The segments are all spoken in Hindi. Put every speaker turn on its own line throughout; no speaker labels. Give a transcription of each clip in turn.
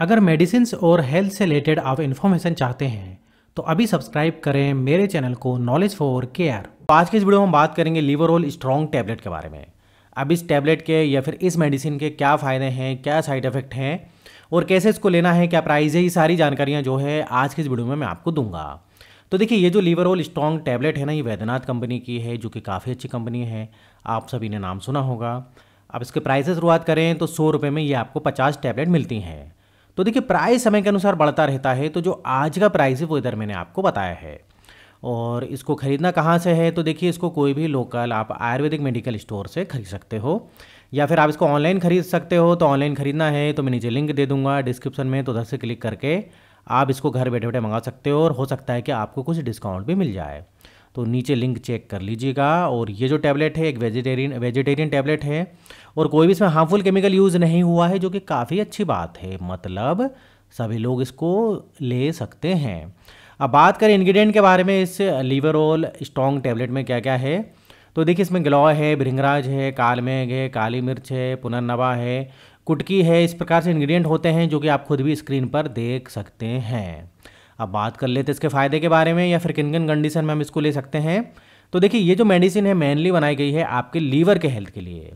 अगर मेडिसिन और हेल्थ से रिलेटेड आप इन्फॉर्मेशन चाहते हैं तो अभी सब्सक्राइब करें मेरे चैनल को नॉलेज फॉर केयर तो आज के इस वीडियो में हम बात करेंगे लीवर ऑल स्ट्रॉन्ग टैबलेट के बारे में अब इस टैबलेट के या फिर इस मेडिसिन के क्या फ़ायदे हैं क्या साइड इफ़ेक्ट हैं और कैसे इसको लेना है क्या प्राइस है ये सारी जानकारियाँ जो है आज के इस वीडियो में मैं आपको दूंगा तो देखिए ये जो लीवर ऑल स्ट्रॉन्ग टैबलेट है ना ये वैद्यनाथ कंपनी की है जो कि काफ़ी अच्छी कंपनी है आप सभी ने नाम सुना होगा अब इसके प्राइस शुरुआत करें तो सौ रुपये में ये आपको पचास टैबलेट मिलती हैं तो देखिए प्राइस समय के अनुसार बढ़ता रहता है तो जो आज का प्राइस है वो इधर मैंने आपको बताया है और इसको ख़रीदना कहाँ से है तो देखिए इसको कोई भी लोकल आप आयुर्वेदिक मेडिकल स्टोर से खरीद सकते हो या फिर आप इसको ऑनलाइन खरीद सकते हो तो ऑनलाइन खरीदना है तो मैं नीचे लिंक दे दूंगा डिस्क्रिप्शन में तो उधर से क्लिक करके आप इसको घर बैठे बैठे मंगा सकते हो और हो सकता है कि आपको कुछ डिस्काउंट भी मिल जाए तो नीचे लिंक चेक कर लीजिएगा और ये जो टैबलेट है एक वेजिटेरियन वेजिटेरियन टैबलेट है और कोई भी इसमें हार्मफुल केमिकल यूज़ नहीं हुआ है जो कि काफ़ी अच्छी बात है मतलब सभी लोग इसको ले सकते हैं अब बात करें इंग्रेडिएंट के बारे में इस ऑल स्ट्रॉन्ग टैबलेट में क्या क्या है तो देखिए इसमें ग्लॉ है भृंगराज है कालमेघ है काली मिर्च है पुनर्नवा है कुटकी है इस प्रकार से इंग्रेडिएंट होते हैं जो कि आप खुद भी स्क्रीन पर देख सकते हैं अब बात कर लेते हैं इसके फ़ायदे के बारे में या फिर किन किन कंडीशन में हम इसको ले सकते हैं तो देखिए ये जो मेडिसिन है मेनली बनाई गई है आपके लीवर के हेल्थ के लिए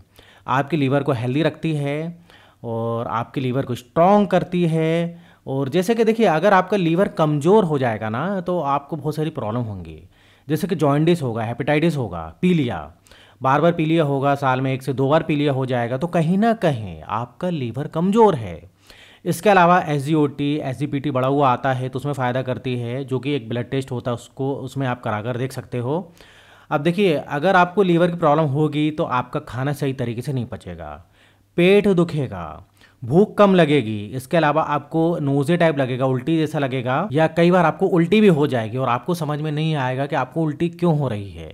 आपके लीवर को हेल्दी रखती है और आपके लीवर को स्ट्रॉन्ग करती है और जैसे कि देखिए अगर आपका लीवर कमज़ोर हो जाएगा ना तो आपको बहुत सारी प्रॉब्लम होंगी जैसे कि जॉइंडिस होगा हेपेटाइटिस होगा पीलिया बार बार पीलिया होगा साल में एक से दो बार पीलिया हो जाएगा तो कहीं ना कहीं आपका लीवर कमज़ोर है इसके अलावा S G O T S G P T बड़ा हुआ आता है तो उसमें फ़ायदा करती है जो कि एक ब्लड टेस्ट होता है उसको उसमें आप करा कर देख सकते हो अब देखिए अगर आपको लीवर की प्रॉब्लम होगी तो आपका खाना सही तरीके से नहीं पचेगा पेट दुखेगा भूख कम लगेगी इसके अलावा आपको नोजे टाइप लगेगा उल्टी जैसा लगेगा या कई बार आपको उल्टी भी हो जाएगी और आपको समझ में नहीं आएगा कि आपको उल्टी क्यों हो रही है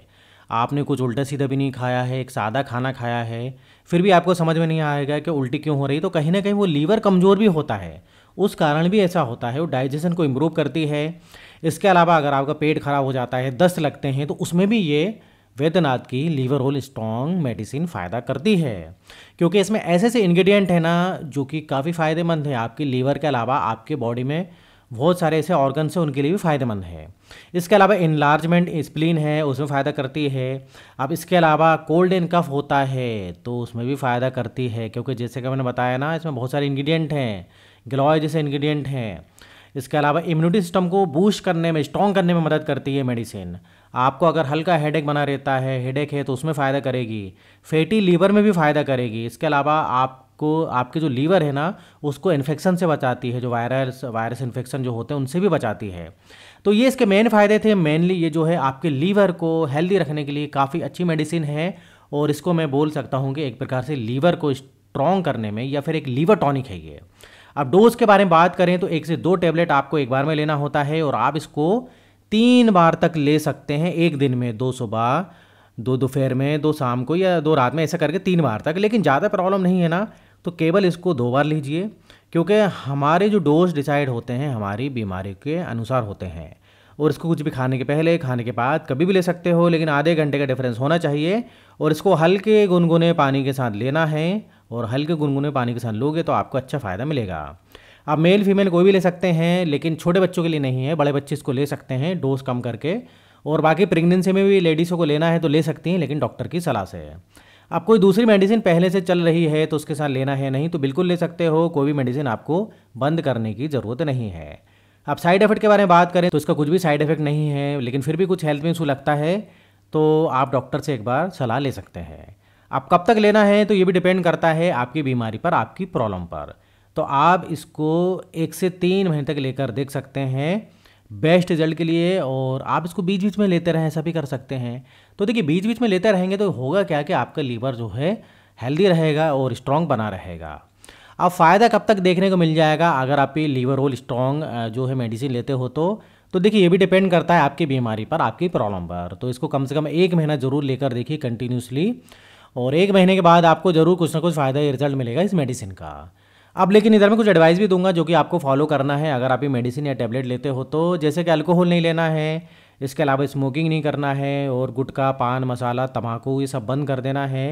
आपने कुछ उल्टा सीधा भी नहीं खाया है एक सादा खाना खाया है फिर भी आपको समझ में नहीं आएगा कि उल्टी क्यों हो रही है तो कहीं ना कहीं वो लीवर कमज़ोर भी होता है उस कारण भी ऐसा होता है वो डाइजेशन को इम्प्रूव करती है इसके अलावा अगर आपका पेट खराब हो जाता है दस्त लगते हैं तो उसमें भी ये वेदनाथ की लीवर होल स्ट्रॉन्ग मेडिसिन फ़ायदा करती है क्योंकि इसमें ऐसे ऐसे इंग्रेडिएंट हैं ना जो कि काफ़ी फ़ायदेमंद है आपकी लीवर के अलावा आपके बॉडी में बहुत सारे ऐसे ऑर्गन हैं उनके लिए भी फ़ायदेमंद है इसके अलावा इन्लार्जमेंट स्प्लिन है उसमें फ़ायदा करती है अब इसके अलावा कोल्ड एंड कफ होता है तो उसमें भी फ़ायदा करती है क्योंकि जैसे कि मैंने बताया ना इसमें बहुत सारे इंग्रेडिएंट हैं गिलॉय जैसे इंग्रेडिएंट हैं इसके अलावा इम्यूनिटी सिस्टम को बूस्ट करने में स्ट्रॉन्ग करने में मदद करती है मेडिसिन आपको अगर हल्का हेडेक बना रहता है हेडेक है तो उसमें फ़ायदा करेगी फैटी लीवर में भी फ़ायदा करेगी इसके अलावा आपको आपके जो लीवर है ना उसको इन्फेक्शन से बचाती है जो वायरस वायरस इन्फेक्शन जो होते हैं उनसे भी बचाती है तो ये इसके मेन फ़ायदे थे मेनली ये जो है आपके लीवर को हेल्दी रखने के लिए काफ़ी अच्छी मेडिसिन है और इसको मैं बोल सकता हूँ कि एक प्रकार से लीवर को स्ट्रॉन्ग करने में या फिर एक लीवर टॉनिक है ये अब डोज के बारे में बात करें तो एक से दो टेबलेट आपको एक बार में लेना होता है और आप इसको तीन बार तक ले सकते हैं एक दिन में दो सुबह दो दोपहर में दो शाम को या दो रात में ऐसा करके तीन बार तक लेकिन ज़्यादा प्रॉब्लम नहीं है ना तो केवल इसको दो बार लीजिए क्योंकि हमारे जो डोज डिसाइड होते हैं हमारी बीमारी के अनुसार होते हैं और इसको कुछ भी खाने के पहले खाने के बाद कभी भी ले सकते हो लेकिन आधे घंटे का डिफरेंस होना चाहिए और इसको हल्के गुनगुने पानी के साथ लेना है और हल्के गुनगुने पानी के साथ लोगे तो आपको अच्छा फ़ायदा मिलेगा आप मेल फीमेल कोई भी ले सकते हैं लेकिन छोटे बच्चों के लिए नहीं है बड़े बच्चे इसको ले सकते हैं डोज कम करके और बाकी प्रेगनेंसी में भी लेडीज़ों को लेना है तो ले सकती हैं लेकिन डॉक्टर की सलाह से आप कोई दूसरी मेडिसिन पहले से चल रही है तो उसके साथ लेना है नहीं तो बिल्कुल ले सकते हो कोई भी मेडिसिन आपको बंद करने की ज़रूरत नहीं है आप साइड इफेक्ट के बारे में बात करें तो इसका कुछ भी साइड इफेक्ट नहीं है लेकिन फिर भी कुछ हेल्थ में इशू लगता है तो आप डॉक्टर से एक बार सलाह ले सकते हैं आप कब तक लेना है तो ये भी डिपेंड करता है आपकी बीमारी पर आपकी प्रॉब्लम पर तो आप इसको एक से तीन महीने तक लेकर देख सकते हैं बेस्ट रिजल्ट के लिए और आप इसको बीच बीच में लेते रहें ऐसा भी कर सकते हैं तो देखिए बीच बीच में लेते रहेंगे तो होगा क्या कि आपका लीवर जो है हेल्दी रहेगा और स्ट्रांग बना रहेगा अब फ़ायदा कब तक देखने को मिल जाएगा अगर आप ये लीवर रोल स्ट्रॉन्ग जो है मेडिसिन लेते हो तो तो देखिए ये भी डिपेंड करता है आपकी बीमारी पर आपकी प्रॉब्लम पर तो इसको कम से कम एक महीना ज़रूर लेकर देखिए कंटिन्यूसली और एक महीने के बाद आपको ज़रूर कुछ ना कुछ फ़ायदा या रिजल्ट मिलेगा इस मेडिसिन का अब लेकिन इधर मैं कुछ एडवाइस भी दूंगा जो कि आपको फॉलो करना है अगर आप ये मेडिसिन या टैबलेट लेते हो तो जैसे कि अल्कोहल नहीं लेना है इसके अलावा स्मोकिंग नहीं करना है और गुटखा पान मसाला तम्बाकू ये सब बंद कर देना है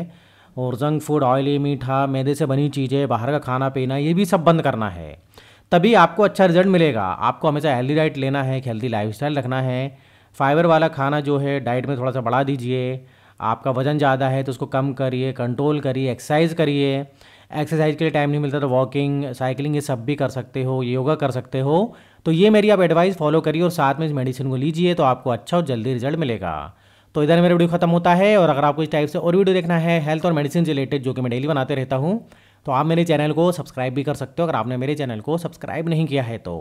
और जंक फूड ऑयली मीठा मैदे से बनी चीज़ें बाहर का खाना पीना ये भी सब बंद करना है तभी आपको अच्छा रिजल्ट मिलेगा आपको हमेशा हेल्दी डाइट लेना है हेल्दी लाइफ रखना है फाइबर वाला खाना जो है डाइट में थोड़ा सा बढ़ा दीजिए आपका वज़न ज़्यादा है तो उसको कम करिए कंट्रोल करिए एक्सरसाइज करिए एक्सरसाइज के लिए टाइम नहीं मिलता तो वॉकिंग साइकिलिंग ये सब भी कर सकते हो योगा कर सकते हो तो ये मेरी आप एडवाइस फॉलो करिए और साथ में इस मेडिसिन को लीजिए तो आपको अच्छा और जल्दी रिजल्ट मिलेगा तो इधर मेरा वीडियो खत्म होता है और अगर आपको इस टाइप से और वीडियो देखना है हेल्थ और मेडिसिन रिलेटेड जो कि मैं डेली बनाते रहता हूँ तो आप मेरे चैनल को सब्सक्राइब भी कर सकते हो अगर आपने मेरे चैनल को सब्सक्राइब नहीं किया है तो